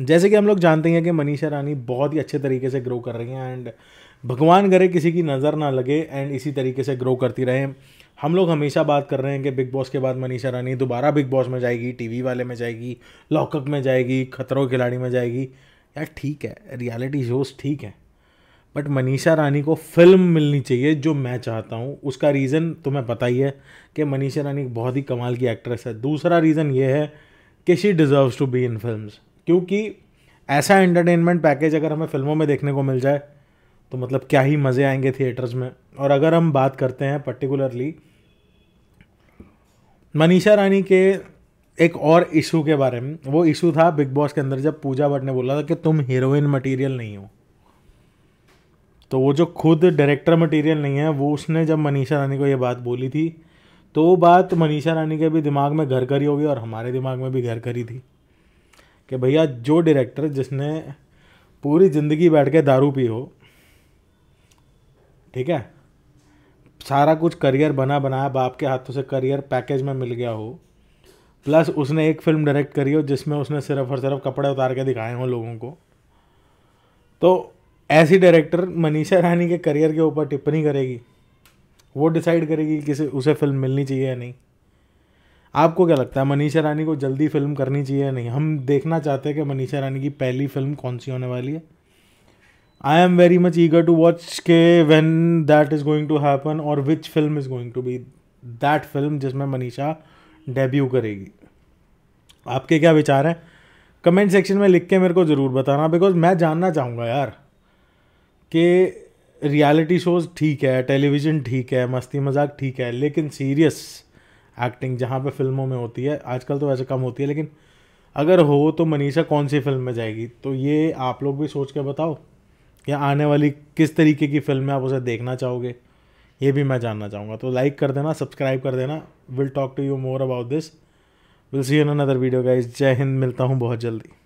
जैसे कि हम लोग जानते हैं कि मनीषा रानी बहुत ही अच्छे तरीके से ग्रो कर रही हैं एंड भगवान करे किसी की नज़र ना लगे एंड इसी तरीके से ग्रो करती रहें हम लोग हमेशा बात कर रहे हैं कि बिग बॉस के बाद मनीषा रानी दोबारा बिग बॉस में जाएगी टीवी वाले में जाएगी लॉकअप में जाएगी खतरों खिलाड़ी में जाएगी यार ठीक है रियलिटी शोज ठीक है बट मनीषा रानी को फिल्म मिलनी चाहिए जो मैं चाहता हूँ उसका रीज़न तुम्हें पता ही है कि मनीषा रानी बहुत ही कमाल की एक्ट्रेस है दूसरा रीज़न ये है कि she deserves to be in films क्योंकि ऐसा एंटरटेनमेंट पैकेज अगर हमें फिल्मों में देखने को मिल जाए तो मतलब क्या ही मज़े आएंगे थिएटर्स में और अगर हम बात करते हैं पर्टिकुलरली मनीषा रानी के एक और इशू के बारे में वो इशू था बिग बॉस के अंदर जब पूजा भट्ट ने बोला था कि तुम हीरोइन मटेरियल नहीं हो तो वो जो खुद डायरेक्टर मटेरियल नहीं है वो उसने जब मनीषा रानी को ये बात बोली थी तो वो बात मनीषा रानी के भी दिमाग में घर करी होगी और हमारे दिमाग में भी घर करी थी कि भैया जो डायरेक्टर जिसने पूरी ज़िंदगी बैठ के दारू पी हो ठीक है सारा कुछ करियर बना बनाया बाप के हाथों से करियर पैकेज में मिल गया हो प्लस उसने एक फिल्म डायरेक्ट करी हो जिसमें उसने सिर्फ और सिर्फ कपड़े उतार के दिखाए हों लोगों को तो ऐसी डायरेक्टर मनीषा रानी के करियर के ऊपर टिप्पणी करेगी वो डिसाइड करेगी कि उसे फिल्म मिलनी चाहिए या नहीं आपको क्या लगता है मनीषा रानी को जल्दी फिल्म करनी चाहिए या नहीं हम देखना चाहते हैं कि मनीषा रानी की पहली फिल्म कौन सी होने वाली है I am very much eager to watch के when that is going to happen और which film is going to be that film जिसमें मनीषा डेब्यू करेगी आपके क्या विचार हैं कमेंट सेक्शन में लिख के मेरे को ज़रूर बताना बिकॉज मैं जानना चाहूँगा यार कि रियलिटी शोज़ ठीक है टेलीविज़न ठीक है मस्ती मजाक ठीक है लेकिन सीरियस एक्टिंग जहाँ पे फिल्मों में होती है आजकल तो वैसे कम होती है लेकिन अगर हो तो मनीषा कौन सी फिल्म में जाएगी तो ये आप लोग भी सोच के बताओ या आने वाली किस तरीके की फिल्म में आप उसे देखना चाहोगे ये भी मैं जानना चाहूँगा तो लाइक कर देना सब्सक्राइब कर देना will talk to you more about this will see in another video guys जय हिंद मिलता हूँ बहुत जल्दी